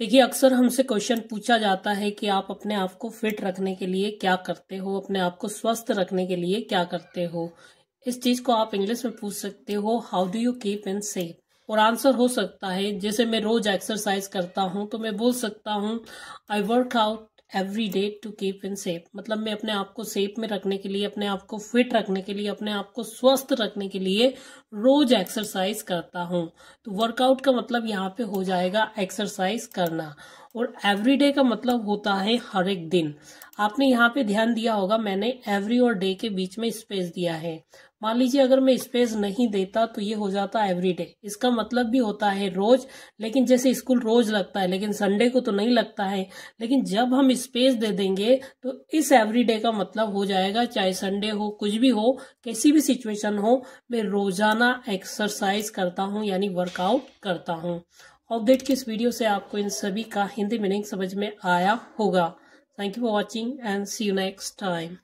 देखिए अक्सर हमसे क्वेश्चन पूछा जाता है कि आप अपने आप को फिट रखने के लिए क्या करते हो अपने आप को स्वस्थ रखने के लिए क्या करते हो इस चीज को आप इंग्लिश में पूछ सकते हो how do you keep in safe और आंसर हो सकता है जैसे मैं रोज एक्सरसाइज करता हूँ तो मैं बोल सकता हूँ I work out every day to keep in shape मतलब मैं अपने आप को सेप में रखने के लिए अपने आप को फिट रखने के लिए अपने आप को स्वस्थ रखने के लिए रोज एक्सरसाइज करता हूँ तो वर्कआउट का मतलब यहाँ पे हो जाएगा एक्सरसाइज करना और एवरीडे का मतलब होता है हर एक दिन आपने यहाँ पे ध्यान दिया होगा मैंने एवरी और डे के बीच में स्पेस दिया है मान लीजिए अगर मैं स्पेस नहीं देता तो ये हो जाता एवरी डे इसका मतलब भी होता है रोज लेकिन जैसे स्कूल रोज लगता है लेकिन संडे को तो नहीं लगता है लेकिन जब हम स्पेस दे देंगे तो इस एवरी डे का मतलब हो जाएगा चाहे संडे हो कुछ भी हो कैसी भी सिचुएशन हो मैं रोजाना एक्सरसाइज करता हूँ यानी वर्कआउट करता हूँ अपडेट की इस वीडियो से आपको इन सभी का हिंदी मीनिंग समझ में आया होगा thank you for watching and see you next time